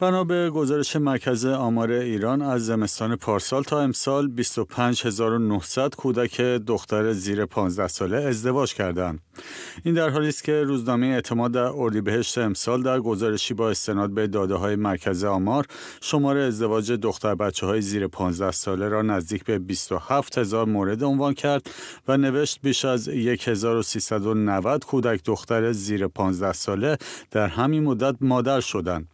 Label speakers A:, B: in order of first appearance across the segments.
A: بنا به گزارش مرکز آمار ایران از زمستان پارسال تا امسال 25900 کودک دختر زیر 15 ساله ازدواج کردند. این در حالی است که روزنامه اعتماد در اردیبهشت امسال در گزارشی با استناد به داده های مرکز آمار شمار ازدواج دختر بچه های زیر 15 ساله را نزدیک به 27,000 مورد عنوان کرد و نوشت بیش از 1390 کودک دختر زیر 15 ساله در همین مدت مادر شدند.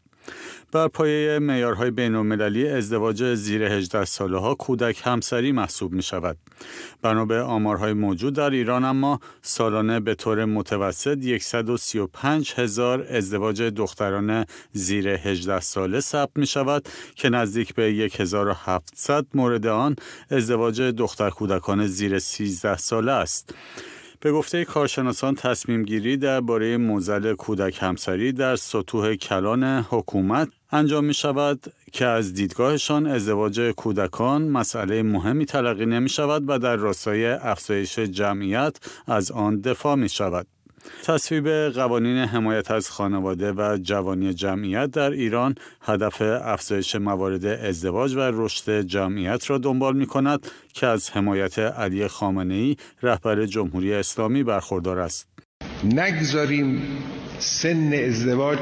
A: بر پایه معیارهای بین‌المللی ازدواج زیر 18 ساله ها کودک همسری محسوب می شود. بنا به آمارهای موجود در ایران اما سالانه به طور متوسط 135 هزار ازدواج دختران زیر 18 ساله ثبت می شود که نزدیک به 1700 مورد آن ازدواج دختر کودکان زیر 13 ساله است. به گفته کارشناسان تصمیم گیری باره موزل کودک همسری در سطوح کلان حکومت انجام می شود که از دیدگاهشان ازدواج کودکان مسئله مهمی تلقی نمی شود و در راستای افزایش جمعیت از آن دفاع می شود. تصویب قوانین حمایت از خانواده و جوانی جمعیت در ایران هدف افزایش موارد ازدواج و رشد جمعیت را دنبال می کند که از حمایت علی خامنه ای رهبر جمهوری اسلامی برخوردار است. نگذاریم سن ازدواج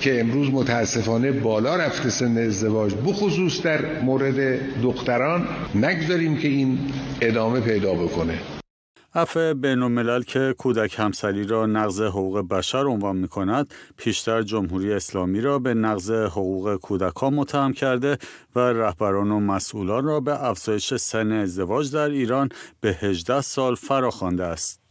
A: که امروز متاسفانه بالا رفته سن ازدواج بخصوص در مورد دختران نگذاریم که این ادامه پیدا بکنه اف بین الملل که کودک همسری را نقض حقوق بشر عنوان می کند پیشتر جمهوری اسلامی را به نقض حقوق کودکان متهم کرده و رهبران و مسئولان را به افزایش سن ازدواج در ایران به 18 سال فراخوانده است.